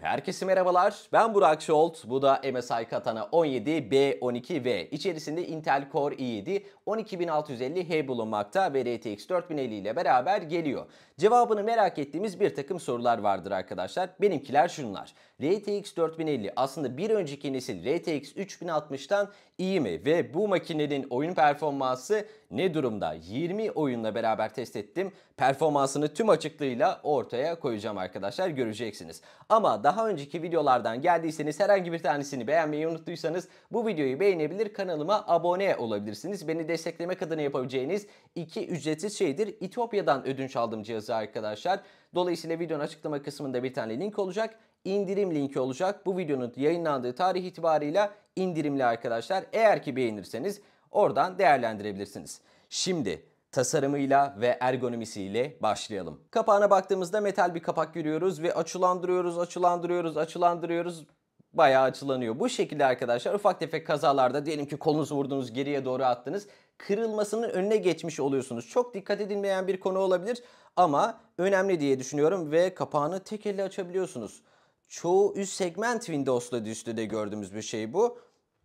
Herkese merhabalar. Ben Burak Şolt. Bu da MSI Katana 17B12V. İçerisinde Intel Core i7 12650H bulunmakta ve RTX 4050 ile beraber geliyor. Cevabını merak ettiğimiz bir takım sorular vardır arkadaşlar. Benimkiler şunlar. RTX 4050 aslında bir önceki nesil RTX 3060'tan iyi mi? Ve bu makinenin oyun performansı ne durumda? 20 oyunla beraber test ettim. Performansını tüm açıklığıyla ortaya koyacağım arkadaşlar. Göreceksiniz. Ama daha önceki videolardan geldiyseniz herhangi bir tanesini beğenmeyi unuttuysanız bu videoyu beğenebilir kanalıma abone olabilirsiniz. Beni desteklemek adına yapabileceğiniz iki ücretsiz şeydir. İtopya'dan ödünç aldım cihazı arkadaşlar. Dolayısıyla videonun açıklama kısmında bir tane link olacak. İndirim linki olacak. Bu videonun yayınlandığı tarih itibarıyla indirimli arkadaşlar. Eğer ki beğenirseniz oradan değerlendirebilirsiniz. Şimdi tasarımıyla ve ergonomisiyle başlayalım. Kapağına baktığımızda metal bir kapak görüyoruz ve açılandırıyoruz, açılandırıyoruz, açılandırıyoruz bayağı açılanıyor. Bu şekilde arkadaşlar ufak tefek kazalarda diyelim ki kolunuzu vurdunuz geriye doğru attınız. Kırılmasının önüne geçmiş oluyorsunuz. Çok dikkat edilmeyen bir konu olabilir ama önemli diye düşünüyorum ve kapağını tek elle açabiliyorsunuz. Çoğu üst segment Windows'la üstü de gördüğümüz bir şey bu.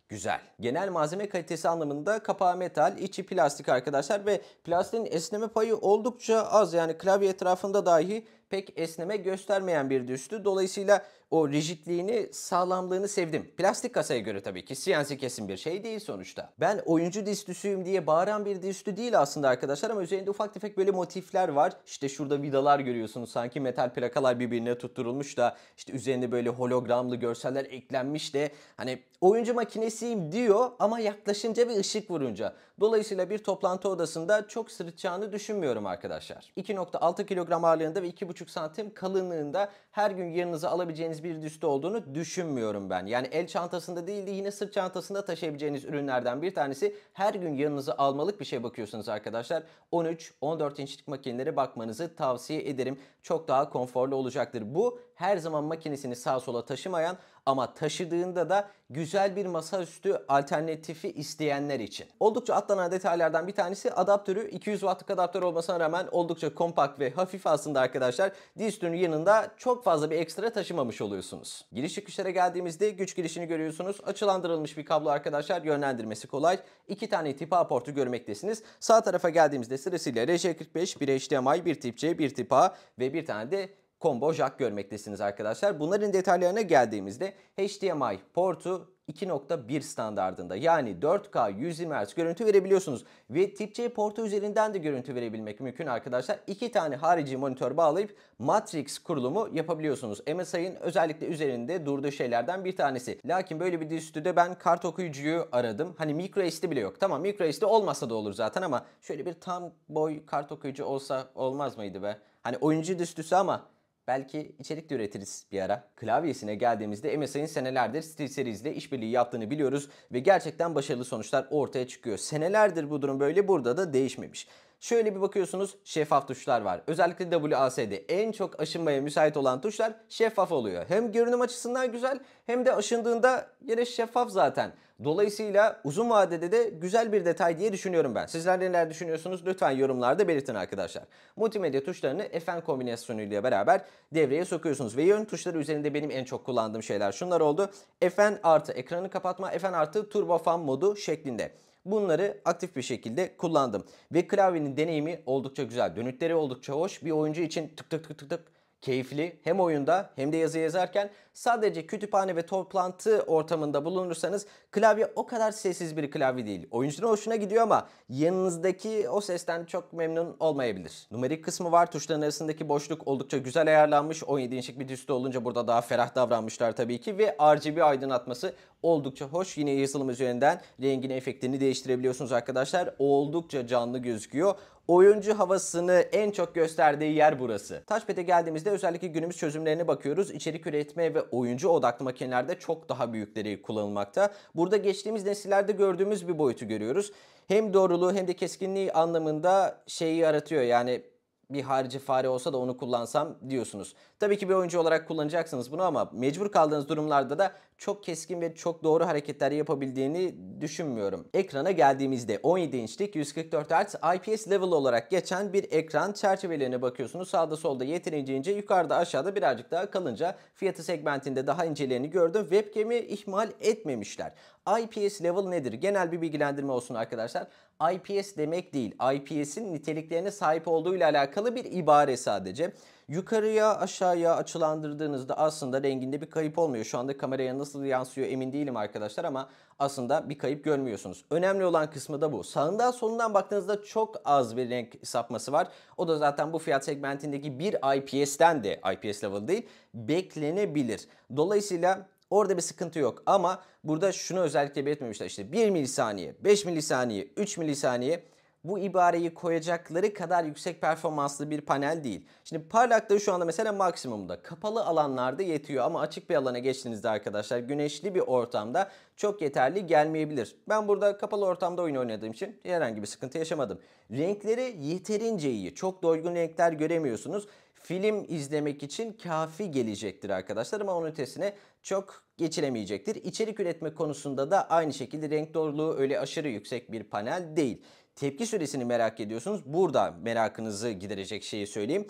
Güzel. Genel malzeme kalitesi anlamında kapağı metal, içi plastik arkadaşlar ve plastiğin esneme payı oldukça az. Yani klavye etrafında dahi pek esneme göstermeyen bir düstü Dolayısıyla o rigidliğini, sağlamlığını sevdim. Plastik kasaya göre tabii ki CNC kesin bir şey değil sonuçta. Ben oyuncu distüsüyüm diye bağıran bir distü değil aslında arkadaşlar ama üzerinde ufak tefek böyle motifler var. İşte şurada vidalar görüyorsunuz sanki metal plakalar birbirine tutturulmuş da işte üzerinde böyle hologramlı görseller eklenmiş de hani oyuncu makinesiyim diyor ama yaklaşınca bir ışık vurunca. Dolayısıyla bir toplantı odasında çok sırıtacağını düşünmüyorum arkadaşlar. 2.6 kilogram ağırlığında ve 2.5 1,5 santim kalınlığında her gün yanınıza alabileceğiniz bir düste olduğunu düşünmüyorum ben. Yani el çantasında değil de yine sırt çantasında taşıyabileceğiniz ürünlerden bir tanesi her gün yanınıza almalık bir şey bakıyorsunuz arkadaşlar. 13-14 inçlik makinelere bakmanızı tavsiye ederim. Çok daha konforlu olacaktır. Bu her zaman makinesini sağa sola taşımayan ama taşıdığında da güzel bir masaüstü alternatifi isteyenler için. Oldukça atlanan detaylardan bir tanesi adaptörü 200 wattlık adaptör olmasına rağmen oldukça kompakt ve hafif aslında arkadaşlar dizüstünün yanında çok fazla bir ekstra taşımamış oluyorsunuz. Giriş çıkışlara geldiğimizde güç girişini görüyorsunuz. Açılandırılmış bir kablo arkadaşlar yönlendirmesi kolay. İki tane tip A portu görmektesiniz. Sağ tarafa geldiğimizde sırasıyla RJ45, bir HDMI, bir tip C, bir tip A ve bir tane de combo jack görmektesiniz arkadaşlar. Bunların detaylarına geldiğimizde HDMI portu 2.1 standardında yani 4K 120 Hz görüntü verebiliyorsunuz. Ve tip C portu üzerinden de görüntü verebilmek mümkün arkadaşlar. İki tane harici monitör bağlayıp Matrix kurulumu yapabiliyorsunuz. MSI'ın özellikle üzerinde durduğu şeylerden bir tanesi. Lakin böyle bir dizüstüde ben kart okuyucuyu aradım. Hani micro SD bile yok. Tamam micro SD olmasa da olur zaten ama şöyle bir tam boy kart okuyucu olsa olmaz mıydı be? Hani oyuncu dizüstüsü ama Belki içerik de üretiriz bir ara. Klavyesine geldiğimizde MSI'nin senelerdir SteelSeries ile işbirliği yaptığını biliyoruz ve gerçekten başarılı sonuçlar ortaya çıkıyor. Senelerdir bu durum böyle burada da değişmemiş. Şöyle bir bakıyorsunuz şeffaf tuşlar var. Özellikle WASD en çok aşınmaya müsait olan tuşlar şeffaf oluyor. Hem görünüm açısından güzel hem de aşındığında yine şeffaf zaten. Dolayısıyla uzun vadede de güzel bir detay diye düşünüyorum ben. Sizler neler düşünüyorsunuz lütfen yorumlarda belirtin arkadaşlar. Multimedya tuşlarını FN kombinasyonuyla beraber devreye sokuyorsunuz. Ve yön tuşları üzerinde benim en çok kullandığım şeyler şunlar oldu. FN artı ekranı kapatma, FN artı turbo fan modu şeklinde. Bunları aktif bir şekilde kullandım. Ve klavyenin deneyimi oldukça güzel. Dönütleri oldukça hoş. Bir oyuncu için tık tık tık tık tık keyifli hem oyunda hem de yazı yazarken sadece kütüphane ve toplantı ortamında bulunursanız klavye o kadar sessiz bir klavye değil. Oyuncunun hoşuna gidiyor ama yanınızdaki o sesten çok memnun olmayabilir. Numerik kısmı var tuşların arasındaki boşluk oldukça güzel ayarlanmış. 17 inçlik bir düstü olunca burada daha ferah davranmışlar tabii ki ve RGB aydınlatması oldukça hoş. Yine yazılım üzerinden rengini efektini değiştirebiliyorsunuz arkadaşlar. Oldukça canlı gözüküyor oyuncu havasını en çok gösterdiği yer burası. Touchpad'e geldiğimizde özellikle günümüz çözümlerine bakıyoruz. İçerik üretme ve oyuncu odaklı makinelerde çok daha büyükleri kullanılmakta. Burada geçtiğimiz nesillerde gördüğümüz bir boyutu görüyoruz. Hem doğruluğu hem de keskinliği anlamında şeyi yaratıyor. Yani bir harici fare olsa da onu kullansam diyorsunuz. Tabii ki bir oyuncu olarak kullanacaksınız bunu ama mecbur kaldığınız durumlarda da çok keskin ve çok doğru hareketler yapabildiğini düşünmüyorum. Ekrana geldiğimizde 17 inçlik 144 Hz IPS level olarak geçen bir ekran çerçevelerine bakıyorsunuz. Sağda solda yeterince ince, yukarıda aşağıda birazcık daha kalınca fiyatı segmentinde daha incelerini gördüm. Webcam'i ihmal etmemişler. IPS level nedir? Genel bir bilgilendirme olsun arkadaşlar. IPS demek değil, IPS'in niteliklerine sahip olduğu ile alakalı bir ibare sadece. Yukarıya aşağıya açılandırdığınızda aslında renginde bir kayıp olmuyor. Şu anda kameraya nasıl yansıyor emin değilim arkadaşlar ama aslında bir kayıp görmüyorsunuz. Önemli olan kısmı da bu. Sağından solundan baktığınızda çok az bir renk sapması var. O da zaten bu fiyat segmentindeki bir IPS'den de IPS level değil beklenebilir. Dolayısıyla Orada bir sıkıntı yok ama burada şunu özellikle belirtmemişler işte 1 milisaniye, 5 milisaniye, 3 milisaniye bu ibareyi koyacakları kadar yüksek performanslı bir panel değil. Şimdi parlaklığı şu anda mesela maksimumda. Kapalı alanlarda yetiyor ama açık bir alana geçtiğinizde arkadaşlar güneşli bir ortamda çok yeterli gelmeyebilir. Ben burada kapalı ortamda oyun oynadığım için herhangi bir sıkıntı yaşamadım. Renkleri yeterince iyi. Çok doygun renkler göremiyorsunuz film izlemek için kafi gelecektir arkadaşlar ama onun ötesine çok geçilemeyecektir. İçerik üretme konusunda da aynı şekilde renk doğruluğu öyle aşırı yüksek bir panel değil tepki süresini merak ediyorsunuz. Burada merakınızı giderecek şeyi söyleyeyim.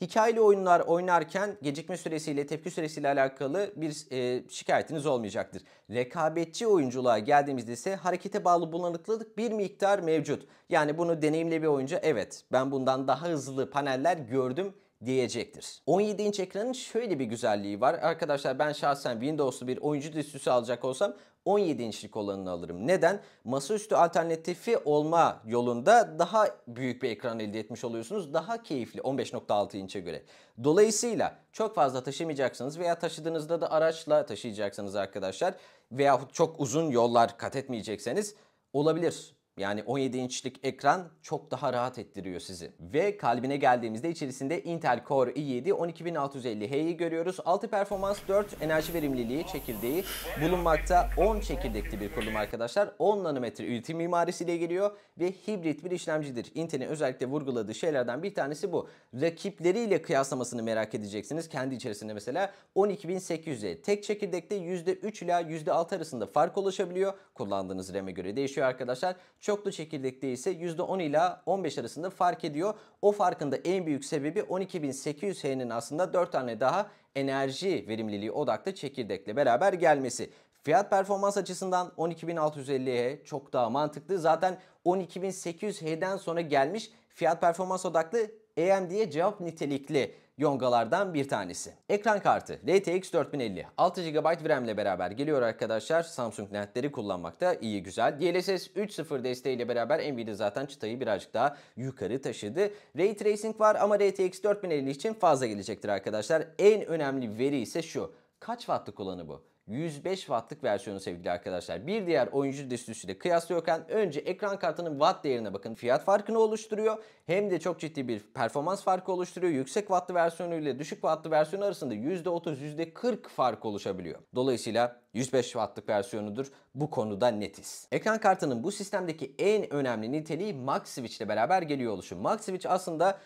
Hikayeli oyunlar oynarken gecikme süresiyle tepki süresiyle alakalı bir e, şikayetiniz olmayacaktır. Rekabetçi oyunculuğa geldiğimizde ise harekete bağlı bulanıklık bir miktar mevcut. Yani bunu deneyimli bir oyuncu evet ben bundan daha hızlı paneller gördüm diyecektir. 17 inç ekranın şöyle bir güzelliği var. Arkadaşlar ben şahsen Windows'lu bir oyuncu dizüstüsü alacak olsam 17 inçlik olanını alırım. Neden? Masaüstü alternatifi olma yolunda daha büyük bir ekran elde etmiş oluyorsunuz. Daha keyifli 15.6 inçe göre. Dolayısıyla çok fazla taşımayacaksınız veya taşıdığınızda da araçla taşıyacaksınız arkadaşlar. veya çok uzun yollar kat etmeyecekseniz olabilir. Yani 17 inçlik ekran çok daha rahat ettiriyor sizi. Ve kalbine geldiğimizde içerisinde Intel Core i7 12650H'yi görüyoruz. 6 performans 4 enerji verimliliği çekirdeği bulunmakta. 10 çekirdekli bir kurulum arkadaşlar. 10 nanometre üretim mimarisiyle geliyor ve hibrit bir işlemcidir. Intel'in özellikle vurguladığı şeylerden bir tanesi bu. Rakipleriyle kıyaslamasını merak edeceksiniz. Kendi içerisinde mesela 12800'e tek çekirdekte %3 ila %6 arasında fark oluşabiliyor. Kullandığınız RAM'e göre değişiyor arkadaşlar. Çok çoklu çekirdekte ise %10 ila 15 arasında fark ediyor. O farkın da en büyük sebebi 12.800H'nin aslında 4 tane daha enerji verimliliği odaklı çekirdekle beraber gelmesi. Fiyat performans açısından 12.650H çok daha mantıklı. Zaten 12.800H'den sonra gelmiş fiyat performans odaklı AMD'ye cevap nitelikli yongalardan bir tanesi. Ekran kartı RTX 4050 6 GB RAM ile beraber geliyor arkadaşlar. Samsung netleri kullanmakta iyi güzel. DLSS 3.0 desteği ile beraber Nvidia zaten çıtayı birazcık daha yukarı taşıdı. Ray Tracing var ama RTX 4050 için fazla gelecektir arkadaşlar. En önemli veri ise şu. Kaç wattlık olanı bu? 105 wattlık versiyonu sevgili arkadaşlar. Bir diğer oyuncu destüsüyle kıyaslıyorken önce ekran kartının watt değerine bakın fiyat farkını oluşturuyor. Hem de çok ciddi bir performans farkı oluşturuyor. Yüksek wattlı versiyonu ile düşük wattlı versiyonu arasında %30 %40 fark oluşabiliyor. Dolayısıyla 105 wattlık versiyonudur. Bu konuda netiz. Ekran kartının bu sistemdeki en önemli niteliği Max Switch ile beraber geliyor oluşu. Max Switch aslında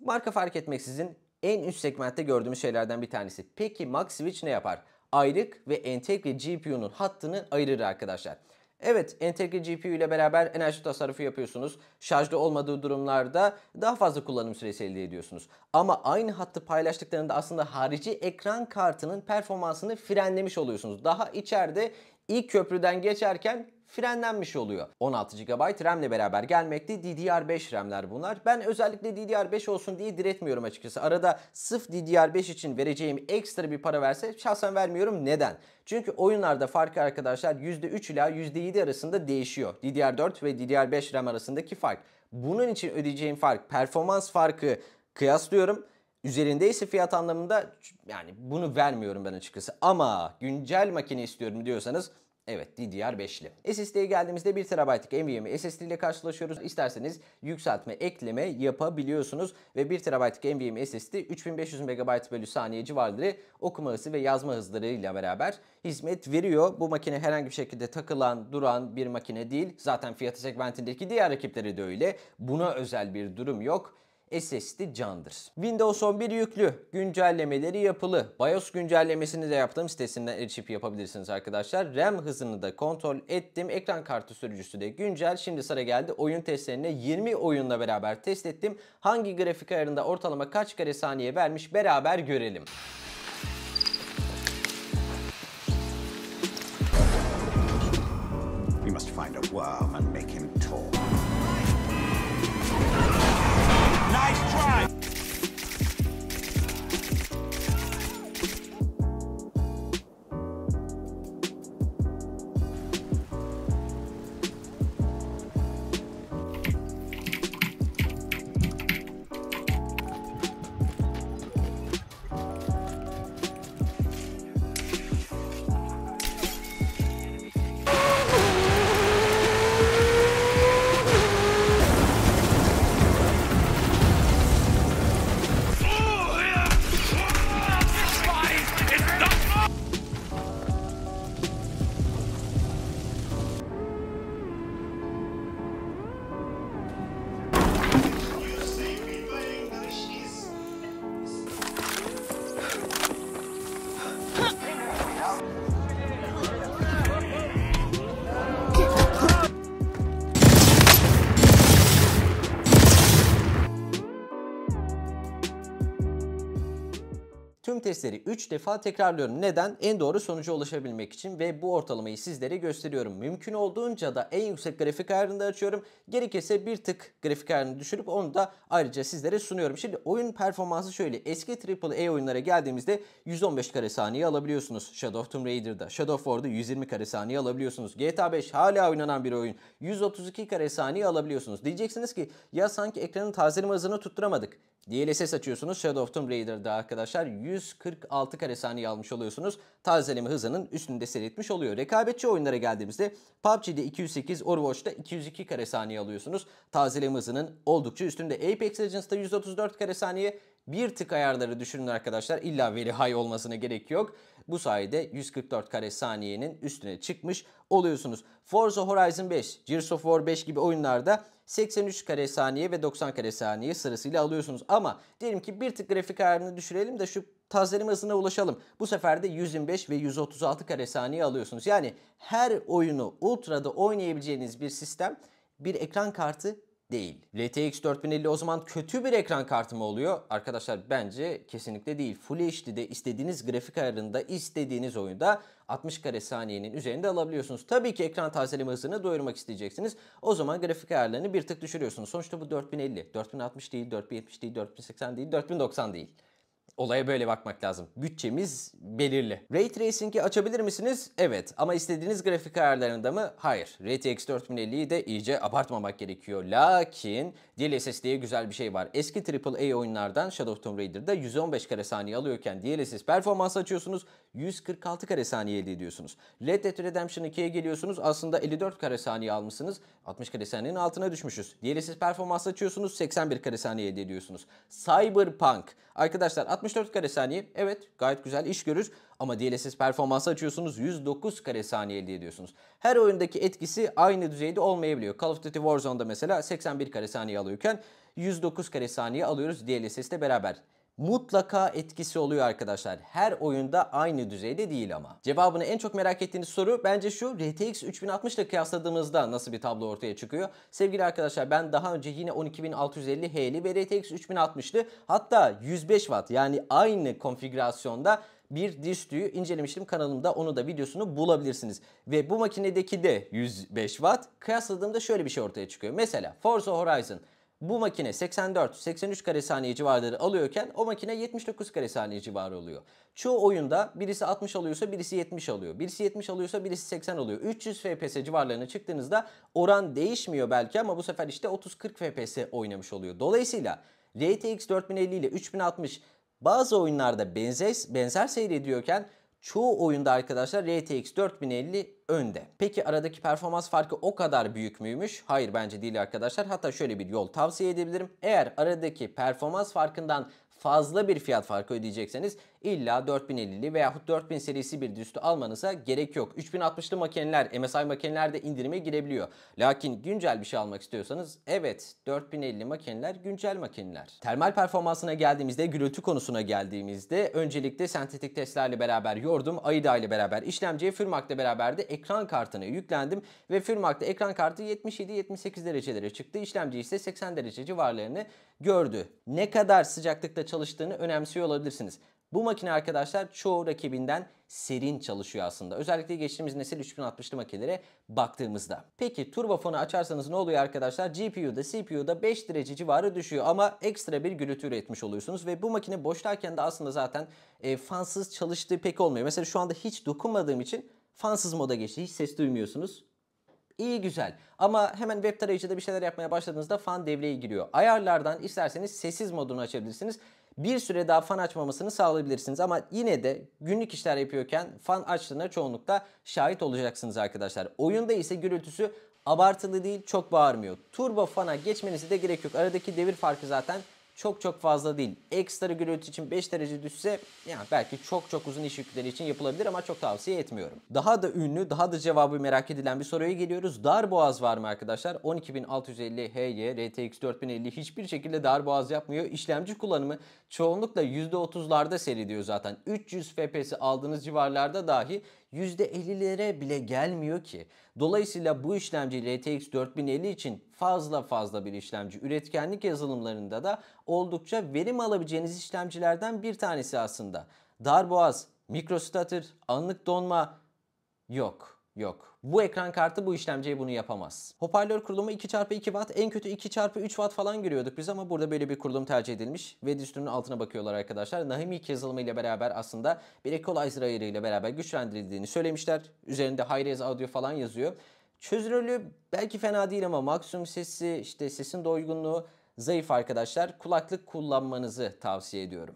marka fark etmeksizin en üst segmentte gördüğümüz şeylerden bir tanesi. Peki Max Switch ne yapar? ayrık ve entegre GPU'nun hattını ayırır arkadaşlar. Evet entegre GPU ile beraber enerji tasarrufu yapıyorsunuz. Şarjda olmadığı durumlarda daha fazla kullanım süresi elde ediyorsunuz. Ama aynı hattı paylaştıklarında aslında harici ekran kartının performansını frenlemiş oluyorsunuz. Daha içeride ilk köprüden geçerken frenlenmiş oluyor. 16 GB RAM ile beraber gelmekte DDR5 RAM'ler bunlar. Ben özellikle DDR5 olsun diye diretmiyorum açıkçası. Arada sıf DDR5 için vereceğim ekstra bir para verse şahsen vermiyorum. Neden? Çünkü oyunlarda farkı arkadaşlar %3 ila %7 arasında değişiyor. DDR4 ve DDR5 RAM arasındaki fark. Bunun için ödeyeceğim fark, performans farkı kıyaslıyorum. Üzerinde ise fiyat anlamında yani bunu vermiyorum ben açıkçası. Ama güncel makine istiyorum diyorsanız Evet DDR5'li. SSD'ye geldiğimizde 1 TB'lık NVMe SSD ile karşılaşıyoruz. İsterseniz yükseltme, ekleme yapabiliyorsunuz. Ve 1 TB'lık NVMe SSD 3500 MB bölü saniye civarları okuma hızı ve yazma hızlarıyla beraber hizmet veriyor. Bu makine herhangi bir şekilde takılan, duran bir makine değil. Zaten fiyatı segmentindeki diğer rakipleri de öyle. Buna özel bir durum yok. SSD candır. Windows 11 yüklü, güncellemeleri yapılı. BIOS güncellemesini de yaptığım sitesinden erişip yapabilirsiniz arkadaşlar. RAM hızını da kontrol ettim. Ekran kartı sürücüsü de güncel. Şimdi sıra geldi oyun testlerine. 20 oyunla beraber test ettim. Hangi grafik ayarında ortalama kaç kare saniye vermiş beraber görelim. We must find a worm and make him sesleri 3 defa tekrarlıyorum. Neden? En doğru sonuca ulaşabilmek için ve bu ortalamayı sizlere gösteriyorum. Mümkün olduğunca da en yüksek grafik ayarında açıyorum. Gerekirse bir tık grafik ayarını düşürüp onu da ayrıca sizlere sunuyorum. Şimdi oyun performansı şöyle. Eski AAA oyunlara geldiğimizde 115 kare saniye alabiliyorsunuz. Shadow of Tomb Raider'da, Shadow of War'da 120 kare saniye alabiliyorsunuz. GTA 5 hala oynanan bir oyun. 132 kare saniye alabiliyorsunuz. Diyeceksiniz ki ya sanki ekranın tazelim hızını tutturamadık. DLSS açıyorsunuz Shadow of Tomb Raider'da arkadaşlar 146 kare saniye almış oluyorsunuz. Tazeleme hızının üstünde seyretmiş oluyor. Rekabetçi oyunlara geldiğimizde PUBG'de 208, Overwatch'ta 202 kare saniye alıyorsunuz. Tazeleme hızının oldukça üstünde. Apex Legends'ta 134 kare saniye bir tık ayarları düşünün arkadaşlar. İlla veri high olmasına gerek yok. Bu sayede 144 kare saniyenin üstüne çıkmış oluyorsunuz. Forza Horizon 5, Gears of War 5 gibi oyunlarda 83 kare saniye ve 90 kare saniye sırasıyla alıyorsunuz. Ama diyelim ki bir tık grafik ayarını düşürelim de şu tazeleme hızına ulaşalım. Bu sefer de 125 ve 136 kare saniye alıyorsunuz. Yani her oyunu ultra'da oynayabileceğiniz bir sistem bir ekran kartı değil. RTX 4050 o zaman kötü bir ekran kartı mı oluyor? Arkadaşlar bence kesinlikle değil. Full HD'de istediğiniz grafik ayarında istediğiniz oyunda 60 kare saniyenin üzerinde alabiliyorsunuz. Tabii ki ekran tazeleme hızını doyurmak isteyeceksiniz. O zaman grafik ayarlarını bir tık düşürüyorsunuz. Sonuçta bu 4050. 4060 değil, 4070 değil, 4080 değil, 4090 değil. Olaya böyle bakmak lazım. Bütçemiz belirli. Ray Tracing'i açabilir misiniz? Evet. Ama istediğiniz grafik ayarlarında mı? Hayır. RTX 4050'yi de iyice abartmamak gerekiyor. Lakin DLSS'de güzel bir şey var. Eski AAA oyunlardan Shadow Tomb Raider'da 115 kare saniye alıyorken DLSS performans açıyorsunuz. 146 kare saniye elde ediyorsunuz. Red Dead Redemption 2'ye geliyorsunuz. Aslında 54 kare saniye almışsınız. 60 kare saniyenin altına düşmüşüz. DLSS performans açıyorsunuz. 81 kare saniye elde ediyorsunuz. Cyberpunk. Arkadaşlar 64 kare saniye evet gayet güzel iş görür ama DLSS performansı açıyorsunuz 109 kare saniye elde ediyorsunuz. Her oyundaki etkisi aynı düzeyde olmayabiliyor. Call of Duty Warzone'da mesela 81 kare saniye alıyorken 109 kare saniye alıyoruz DLSS ile beraber mutlaka etkisi oluyor arkadaşlar. Her oyunda aynı düzeyde değil ama. Cevabını en çok merak ettiğiniz soru bence şu RTX 3060 ile kıyasladığımızda nasıl bir tablo ortaya çıkıyor? Sevgili arkadaşlar ben daha önce yine 12650 H'li ve RTX 3060'lı hatta 105 watt yani aynı konfigürasyonda bir distüyü incelemiştim kanalımda onu da videosunu bulabilirsiniz. Ve bu makinedeki de 105 watt kıyasladığımda şöyle bir şey ortaya çıkıyor. Mesela Forza Horizon bu makine 84-83 kare saniye civarları alıyorken o makine 79 kare saniye civarı oluyor. Çoğu oyunda birisi 60 alıyorsa birisi 70 alıyor. Birisi 70 alıyorsa birisi 80 alıyor. 300 FPS civarlarına çıktığınızda oran değişmiyor belki ama bu sefer işte 30-40 FPS oynamış oluyor. Dolayısıyla RTX 4050 ile 3060 bazı oyunlarda benzer, benzer seyrediyorken çoğu oyunda arkadaşlar RTX 4050 önde. Peki aradaki performans farkı o kadar büyük müymüş? Hayır bence değil arkadaşlar. Hatta şöyle bir yol tavsiye edebilirim. Eğer aradaki performans farkından fazla bir fiyat farkı ödeyecekseniz illa 4050'li veya 4000 serisi bir düstü almanıza gerek yok. 3060'lı makineler, MSI makineler de indirime girebiliyor. Lakin güncel bir şey almak istiyorsanız evet 4050 makineler güncel makineler. Termal performansına geldiğimizde, gürültü konusuna geldiğimizde öncelikle sentetik testlerle beraber yordum, AIDA ile beraber işlemciye, Firmak'la beraber de ekran kartını yüklendim ve Firmark'ta ekran kartı 77-78 derecelere çıktı. İşlemci ise 80 derece civarlarını gördü. Ne kadar sıcaklıkta çalıştığını önemsiyor olabilirsiniz. Bu makine arkadaşlar çoğu rakibinden serin çalışıyor aslında. Özellikle geçtiğimiz nesil 3060'lı makinelere baktığımızda. Peki Turbo fonu açarsanız ne oluyor arkadaşlar? GPU'da CPU'da 5 derece civarı düşüyor ama ekstra bir gürültü üretmiş oluyorsunuz ve bu makine boştayken de aslında zaten e, fansız çalıştığı pek olmuyor. Mesela şu anda hiç dokunmadığım için fansız moda geçti. Hiç ses duymuyorsunuz. İyi güzel ama hemen web tarayıcıda bir şeyler yapmaya başladığınızda fan devreye giriyor. Ayarlardan isterseniz sessiz modunu açabilirsiniz. Bir süre daha fan açmamasını sağlayabilirsiniz ama yine de günlük işler yapıyorken fan açtığına çoğunlukla şahit olacaksınız arkadaşlar. Oyunda ise gürültüsü abartılı değil çok bağırmıyor. Turbo fana geçmenize de gerek yok. Aradaki devir farkı zaten çok çok fazla değil. Ekstra gürültü için 5 derece düşse yani belki çok çok uzun iş yükleri için yapılabilir ama çok tavsiye etmiyorum. Daha da ünlü, daha da cevabı merak edilen bir soruya geliyoruz. Dar boğaz var mı arkadaşlar? 12650 HY, RTX 4050 hiçbir şekilde dar boğaz yapmıyor. İşlemci kullanımı çoğunlukla %30'larda seyrediyor zaten. 300 FPS aldığınız civarlarda dahi %50'lere bile gelmiyor ki. Dolayısıyla bu işlemci RTX 4050 için fazla fazla bir işlemci. Üretkenlik yazılımlarında da oldukça verim alabileceğiniz işlemcilerden bir tanesi aslında. Darboğaz, mikrostatır, anlık donma yok. Yok. Bu ekran kartı bu işlemciye bunu yapamaz. Hoparlör kurulumu 2x2 watt, en kötü 2x3 watt falan görüyorduk biz ama burada böyle bir kurulum tercih edilmiş ve üstünün altına bakıyorlar arkadaşlar. Nahimi yazılımı ile beraber aslında bir equalizer ayarı ile beraber güçlendirildiğini söylemişler. Üzerinde high-res audio falan yazıyor. Çözünürlüğü belki fena değil ama maksimum sesi, işte sesin doygunluğu zayıf arkadaşlar. Kulaklık kullanmanızı tavsiye ediyorum.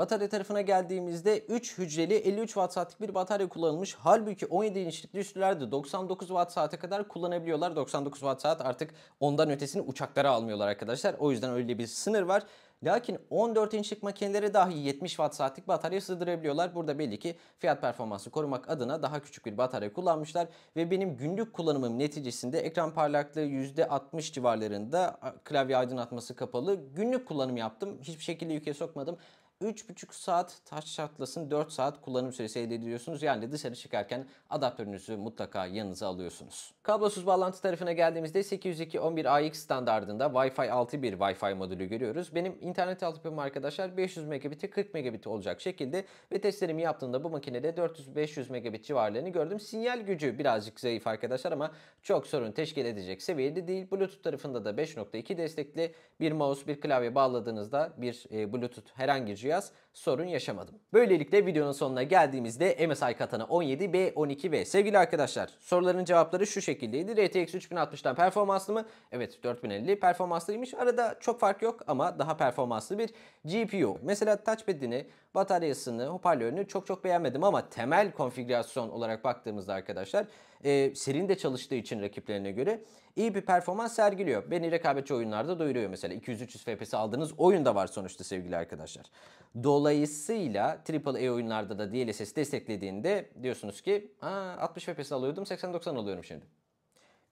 Batarya tarafına geldiğimizde 3 hücreli 53 watt saatlik bir batarya kullanılmış. Halbuki 17 inçlik düştülerde 99 watt saate kadar kullanabiliyorlar. 99 watt saat artık ondan ötesini uçaklara almıyorlar arkadaşlar. O yüzden öyle bir sınır var. Lakin 14 inçlik makinelere dahi 70 watt saatlik batarya sığdırabiliyorlar. Burada belli ki fiyat performansı korumak adına daha küçük bir batarya kullanmışlar. Ve benim günlük kullanımım neticesinde ekran parlaklığı %60 civarlarında klavye aydınlatması kapalı. Günlük kullanım yaptım. Hiçbir şekilde yüke sokmadım. 3,5 saat taş çatlasın 4 saat kullanım süresi elde ediyorsunuz. Yani dışarı çıkarken adaptörünüzü mutlaka yanınıza alıyorsunuz. Kablosuz bağlantı tarafına geldiğimizde 802.11ax standardında Wi-Fi 6.1 Wi-Fi modülü görüyoruz. Benim internet altyapım arkadaşlar 500 megabit'e 40 megabit olacak şekilde ve testlerimi yaptığımda bu makinede 400-500 megabit civarlarını gördüm. Sinyal gücü birazcık zayıf arkadaşlar ama çok sorun teşkil edecek seviyede değil. Bluetooth tarafında da 5.2 destekli bir mouse bir klavye bağladığınızda bir e, Bluetooth herhangi bir şey yaz sorun yaşamadım. Böylelikle videonun sonuna geldiğimizde MSI Katana 17B, 12 ve Sevgili arkadaşlar soruların cevapları şu şekildeydi. RTX 3060'tan performanslı mı? Evet 4050 performanslıymış. Arada çok fark yok ama daha performanslı bir GPU. Mesela touchpad'ini Bataryasını, hoparlörünü çok çok beğenmedim ama temel konfigürasyon olarak baktığımızda arkadaşlar e, serin de çalıştığı için rakiplerine göre iyi bir performans sergiliyor. Beni rekabetçi oyunlarda doyuruyor mesela. 200-300 FPS aldığınız oyun da var sonuçta sevgili arkadaşlar. Dolayısıyla AAA oyunlarda da DLSS desteklediğinde diyorsunuz ki 60 FPS alıyordum 80-90 alıyorum şimdi.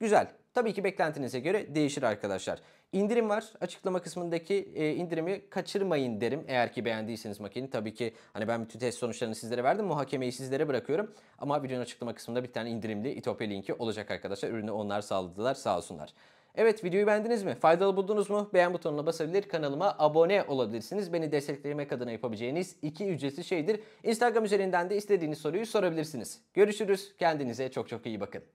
Güzel. Tabii ki beklentinize göre değişir arkadaşlar. İndirim var. Açıklama kısmındaki e, indirimi kaçırmayın derim. Eğer ki beğendiyseniz makineyi. Tabii ki hani ben bütün test sonuçlarını sizlere verdim. Muhakemeyi sizlere bırakıyorum. Ama videonun açıklama kısmında bir tane indirimli İtopya linki olacak arkadaşlar. Ürünü onlar sağladılar. Sağ olsunlar. Evet videoyu beğendiniz mi? Faydalı buldunuz mu? Beğen butonuna basabilir, kanalıma abone olabilirsiniz. Beni desteklemek adına yapabileceğiniz iki ücretsiz şeydir. Instagram üzerinden de istediğiniz soruyu sorabilirsiniz. Görüşürüz. Kendinize çok çok iyi bakın.